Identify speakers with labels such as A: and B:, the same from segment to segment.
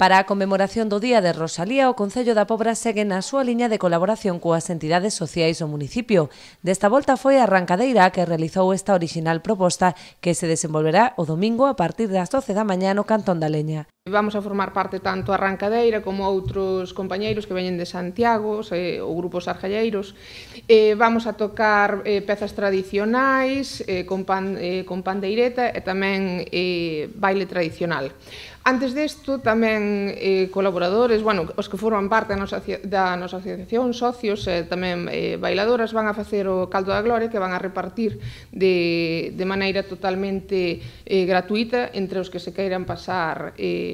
A: Para a conmemoración do Día de Rosalía, o Concello da Pobra segue na súa liña de colaboración coas entidades sociais do municipio. Desta volta foi a arrancadeira que realizou esta original proposta que se desenvolverá o domingo a partir das 12 da mañá no Cantón da Leña.
B: Vamos a formar parte tanto a Rancadeira como outros compañeiros que veñen de Santiago, eh, ou grupos Sarjalleiros. Eh, vamos a tocar eh, pezas tradicionais, eh, con, pan, eh, con pandeireta e tamén eh, baile tradicional. Antes desto, tamén eh, colaboradores, bueno, os que forman parte da nosa, da nosa asociación, socios, eh, tamén eh, bailadoras, van a facer o Caldo da Gloria, que van a repartir de, de maneira totalmente eh, gratuita entre os que se queiran pasar eh,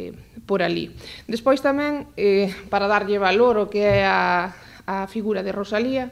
B: por ali. Despois tamén, eh, para darlle valor o que é a, a figura de Rosalía,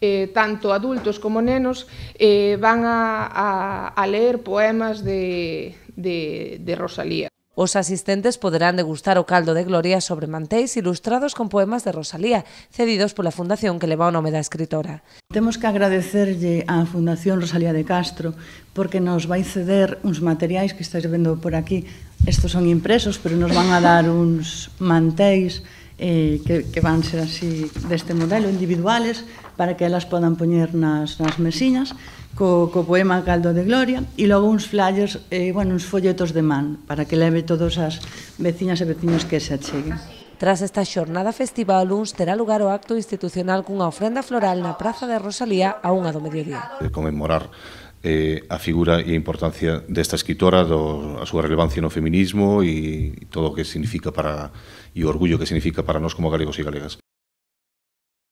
B: eh, tanto adultos como nenos eh, van a, a, a ler poemas de, de, de
A: Rosalía. Os asistentes poderán degustar o caldo de gloria sobre mantéis ilustrados con poemas
C: de Rosalía, cedidos pola fundación que leva o nome da escritora. Temos que agradecerlle á Fundación Rosalía de Castro porque nos vai ceder uns materiais que estáis vendo por aquí estos son impresos, pero nos van a dar uns mantéis eh, que, que van ser así deste modelo, individuales, para que elas podan poñer nas, nas mesiñas, co, co poema Caldo de Gloria, e logo uns flyers, eh, bueno, uns folletos de man, para que leve todas as veciñas e veciños que se acheguen. Tras esta xornada festiva
A: o luns terá lugar o acto institucional cunha ofrenda floral na Praza de Rosalía a unha do mediodía.
C: Conmemorar eh, a figura e a importancia desta escritora, do, a súa relevancia no feminismo e todo o que significa para e o orgullo que significa para nós como galegos e galegas.